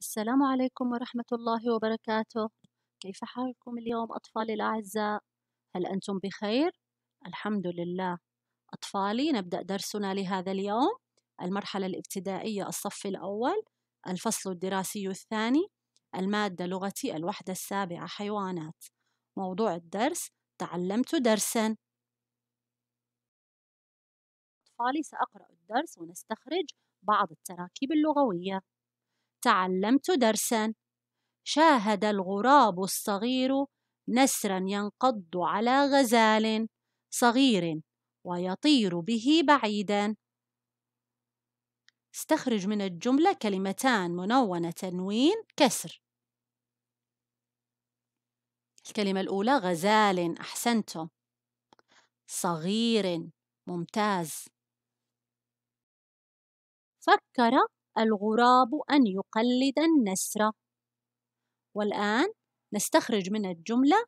السلام عليكم ورحمة الله وبركاته كيف حالكم اليوم أطفالي الأعزاء؟ هل أنتم بخير؟ الحمد لله أطفالي نبدأ درسنا لهذا اليوم المرحلة الابتدائية الصف الأول الفصل الدراسي الثاني المادة لغتي الوحدة السابعة حيوانات موضوع الدرس تعلمت درسا أطفالي سأقرأ الدرس ونستخرج بعض التراكيب اللغوية تعلمت درسا شاهد الغراب الصغير نسرا ينقض على غزال صغير ويطير به بعيدا استخرج من الجملة كلمتان منونة تنوين كسر الكلمة الأولى غزال أحسنتم صغير ممتاز فكر الغراب أن يقلد النسر والآن نستخرج من الجملة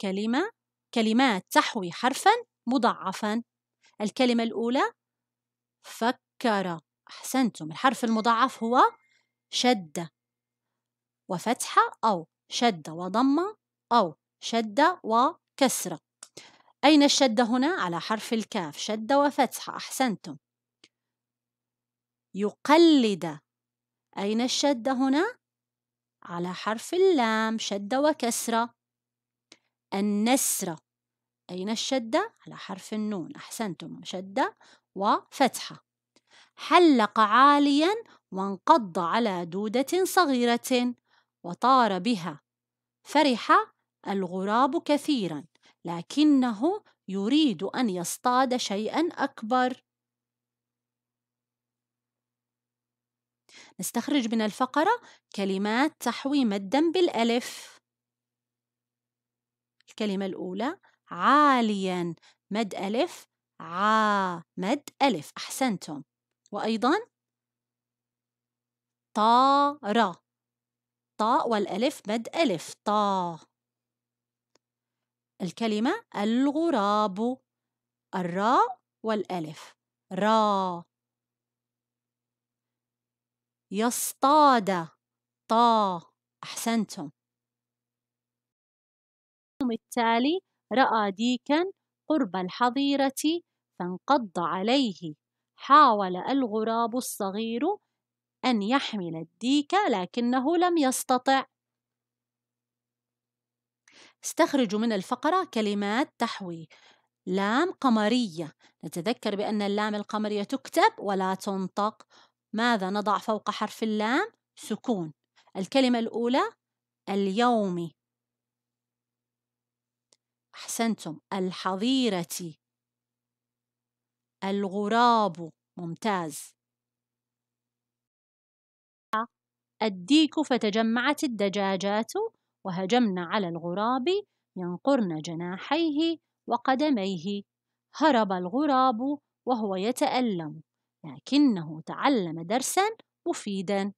كلمة كلمات تحوي حرفا مضعفا الكلمة الأولى فكر أحسنتم الحرف المضعف هو شد وفتحة أو شد وضمة أو شد وكسرة أين الشد هنا؟ على حرف الكاف شد وفتحة أحسنتم يقلد أين الشدة هنا؟ على حرف اللام شدة وكسرة النسر أين الشدة؟ على حرف النون أحسنتم شدة وفتحة حلق عاليا وانقض على دودة صغيرة وطار بها فرح الغراب كثيرا لكنه يريد أن يصطاد شيئا أكبر نستخرج من الفقرة كلمات تحوي مدا بالألف الكلمة الأولى عاليا مد ألف عا مد ألف أحسنتم وأيضا طارة طاء والألف مد ألف طا الكلمة الغراب الراء والألف را يصطاد طا أحسنتم اليوم التالي رأى ديكا قرب الحظيرة فانقض عليه حاول الغراب الصغير أن يحمل الديك لكنه لم يستطع استخرجوا من الفقرة كلمات تحوي لام قمرية نتذكر بأن اللام القمرية تكتب ولا تنطق ماذا نضع فوق حرف اللام؟ سكون الكلمة الأولى اليوم أحسنتم الحظيرة الغراب ممتاز الديك فتجمعت الدجاجات وهجمن على الغراب ينقرن جناحيه وقدميه هرب الغراب وهو يتألم لكنه تعلم درسا مفيدا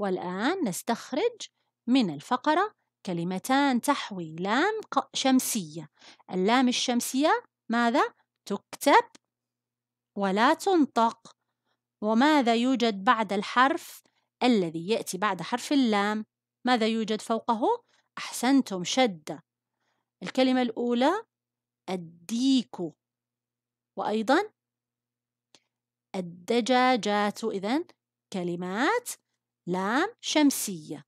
والآن نستخرج من الفقرة كلمتان تحوي لام شمسية اللام الشمسية ماذا؟ تكتب ولا تنطق وماذا يوجد بعد الحرف الذي يأتي بعد حرف اللام؟ ماذا يوجد فوقه؟ أحسنتم شدة الكلمة الأولى الديكو وأيضا الدجاجات إذن كلمات لام شمسية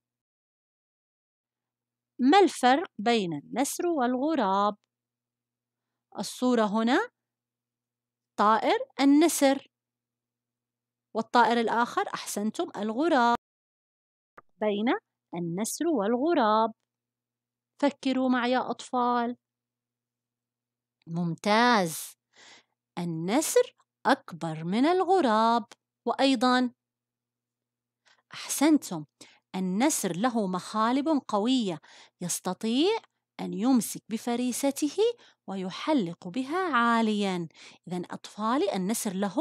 ما الفرق بين النسر والغراب؟ الصورة هنا طائر النسر والطائر الآخر أحسنتم الغراب بين النسر والغراب فكروا معي يا أطفال ممتاز النسر أكبر من الغراب وأيضا أحسنتم النسر له مخالب قوية يستطيع أن يمسك بفريسته ويحلق بها عاليا إذا أطفالي النسر له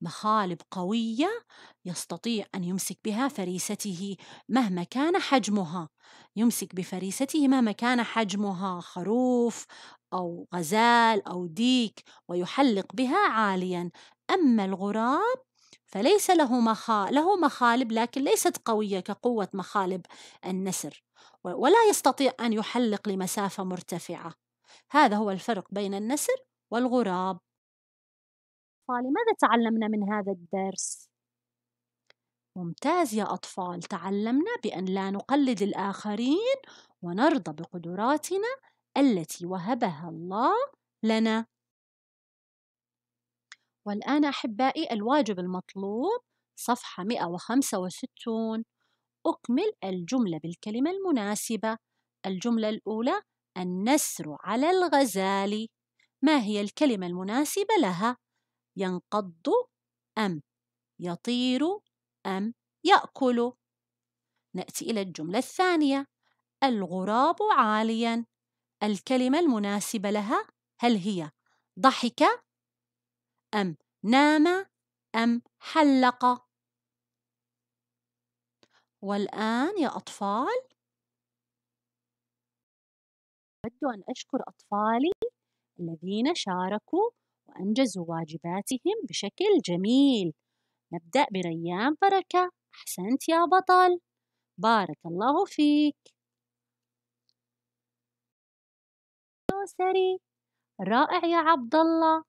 مخالب قوية يستطيع أن يمسك بها فريسته مهما كان حجمها يمسك بفريسته مهما كان حجمها خروف أو غزال أو ديك ويحلق بها عاليا أما الغراب فليس له مخا له مخالب لكن ليست قوية كقوة مخالب النسر ولا يستطيع أن يحلق لمسافة مرتفعة هذا هو الفرق بين النسر والغراب فلماذا تعلمنا من هذا الدرس؟ ممتاز يا أطفال تعلمنا بأن لا نقلد الآخرين ونرضى بقدراتنا التي وهبها الله لنا والآن أحبائي الواجب المطلوب صفحة 165 أكمل الجملة بالكلمة المناسبة الجملة الأولى النسر على الغزال ما هي الكلمة المناسبة لها؟ ينقض أم يطير أم يأكل نأتي إلى الجملة الثانية الغراب عاليا الكلمة المناسبة لها هل هي ضحك أم نام أم حلق والآن يا أطفال أود أن أشكر أطفالي الذين شاركوا وأنجزوا واجباتهم بشكل جميل نبدأ بريان بركة أحسنت يا بطل بارك الله فيك الأسري رائع يا عبد الله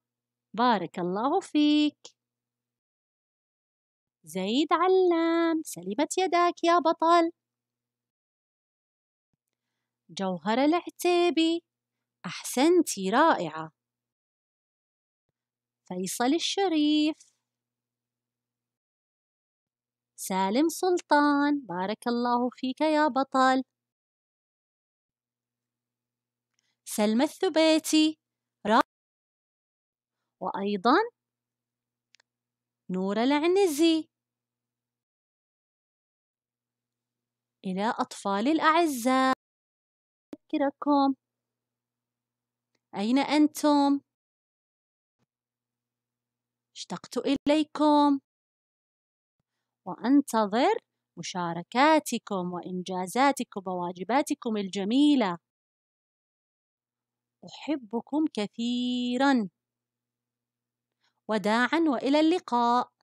بارك الله فيك زيد علام سلمت يداك يا بطل جوهر العتيبي أحسنتي رائعة فيصل الشريف سالم سلطان بارك الله فيك يا بطل سلمى الثبيتي وأيضا نورة العنزي إلى أطفال الأعزاء أذكركم أين أنتم؟ اشتقت إليكم وأنتظر مشاركاتكم وإنجازاتكم وواجباتكم الجميلة أحبكم كثيرا وداعا وإلى اللقاء